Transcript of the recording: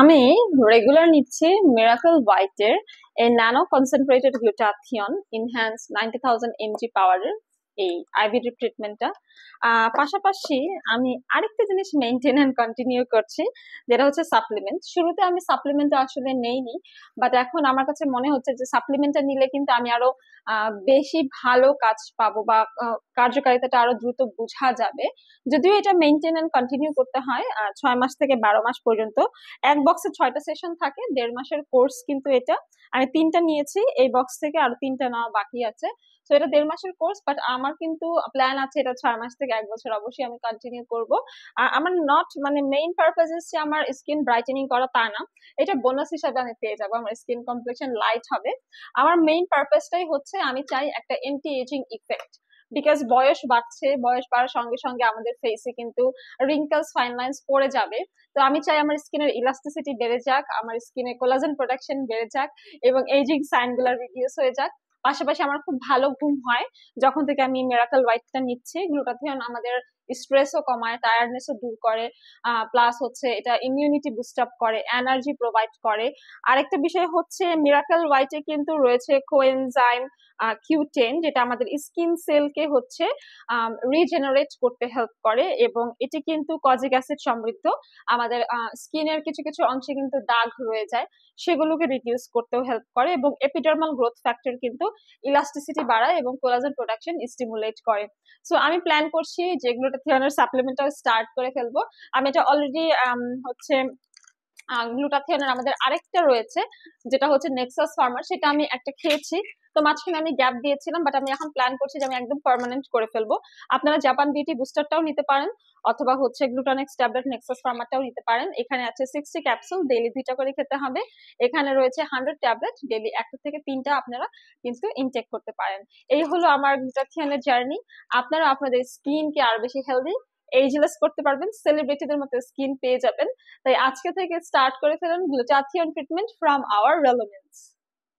আমি রেগুলার নিচ্ছি মিরাকল হোয়াইটের এই nano concentrated glutathione enhance ninety thousand MG পাওয়ারের এই আইভিডি ট্রিটমেন্টটা পাশাপাশি আমি আরেকটা জিনিস মেনটেন অ্যান্ড কন্টিনিউ করছি যেটা হচ্ছে সাপ্লিমেন্ট শুরুতে আমি সাপ্লিমেন্ট আসলে নেইনি বাট এখন আমার কাছে মনে হচ্ছে যে সাপ্লিমেন্টটা নিলে কিন্তু আমি আরো বেশি ভালো কাজ পাবো বা কার্যকারিতাটা আরো দ্রুত বোঝা যাবে যদিও এটা মেনটেন অ্যান্ড কন্টিনিউ করতে হয় ছয় মাস থেকে বারো মাস পর্যন্ত এক বক্সে ছয়টা সেশন থাকে দেড় মাসের কোর্স কিন্তু এটা আমি তিনটা নিয়েছি এই বক্স থেকে আরো তিনটা নেওয়া বাকি আছে তো এটা দেড় মাসের কোর্স বাট আমার কিন্তু প্ল্যান আছে এটা ছয় মাস থেকে এক বছর অবশ্যই আমি কন্টিনিউ করব আমার নট মানে মেইন পারপাস হচ্ছে আমার স্কিন ব্রাইটেনিং করা তা না এটা বোনাস হিসাবে আমি পেয়ে যাবো আমার স্কিন কমপ্লেকশন লাইট হবে আমার মেইন পারপাসটাই হচ্ছে আমি চাই একটা এন্টি এজিং ইফেক্ট বিকজ বয়স বাড়ছে বয়স বাড়ার সঙ্গে সঙ্গে আমাদের ফেসে কিন্তু রিঙ্কলস ফাইন লাইন্স পড়ে যাবে তো আমি চাই আমার স্কিনের ইলাস্টিসিটি বেড়ে যাক আমার স্কিনে কোলাজেন প্রোটেকশন বেড়ে যাক এবং এইজিং সাইনগুলো রিডিউস হয়ে যাক পাশাপাশি আমার খুব ভালো ঘুম হয় যখন থেকে আমি মেরাকাল হোয়াইটটা নিচ্ছি গ্লুটাথিয়ন আমাদের স্ট্রেসও কমায় টায়ার্ডনেসও দূর করে প্লাস হচ্ছে এটা ইমিউনিটি বুস্ট আপ করে এনার্জি প্রোভাইড করে আরেকটা বিষয় হচ্ছে মিরাকেল হোয়াইটে কিন্তু রয়েছে কোএনজাইম যেটা আমাদের স্কিন সেলকে হচ্ছে রিজেনারেট করতে হেল্প করে এবং এটি কিন্তু কজিক অ্যাসিড সমৃদ্ধ আমাদের স্কিনের কিছু কিছু অংশে কিন্তু দাগ রয়ে যায় সেগুলোকে রিডিউস করতেও হেল্প করে এবং এপিডার্মাল গ্রোথ ফ্যাক্টর কিন্তু ইলাস্টিসিটি বাড়ায় এবং কোলাজেন প্রোডাকশন স্টিমুলেট করে সো আমি প্ল্যান করছি যেগুলো ধরনের সাপ্লিমেন্টাল স্টার্ট করে ফেলবো আমি এটা অলরেডি হচ্ছে গ্লুটাথিয়নের আমাদের আরেকটা রয়েছে যেটা হচ্ছে নেক্সাস ফার্মার সেটা আমি একটা খেয়েছি তো মাঝখানে আমি গ্যাপ দিয়েছিলাম বাট আমি এখন প্ল্যান করছি যে আমি একদম পার্মানেন্ট করে ফেলবো আপনারা জাপান বিটি বুস্টারটাও নিতে পারেন অথবা হচ্ছে গ্লুটানেক্স ট্যাবলেট নেক্সাস ফার্মারটাও নিতে পারেন এখানে আছে সিক্সটি ক্যাপসুল ডেইলি দুইটা করে খেতে হবে এখানে রয়েছে হান্ড্রেড ট্যাবলেট ডেইলি একটা থেকে তিনটা আপনারা কিন্তু ইনটেক করতে পারেন এই হলো আমার গ্লুটাথিয়ানের জার্নি আপনারা আপনাদের স্কিনকে আর বেশি হেলদি এইজলেস করতে পারবেন সেলিব্রিটিদের মতো স্কিন পেয়ে যাবেন তাই আজকে থেকে স্টার্ট করে ফেলুন গ্লুটাথিয়ন ট্রিটমেন্ট ফ্রম আওয়ার রেলোমেন্স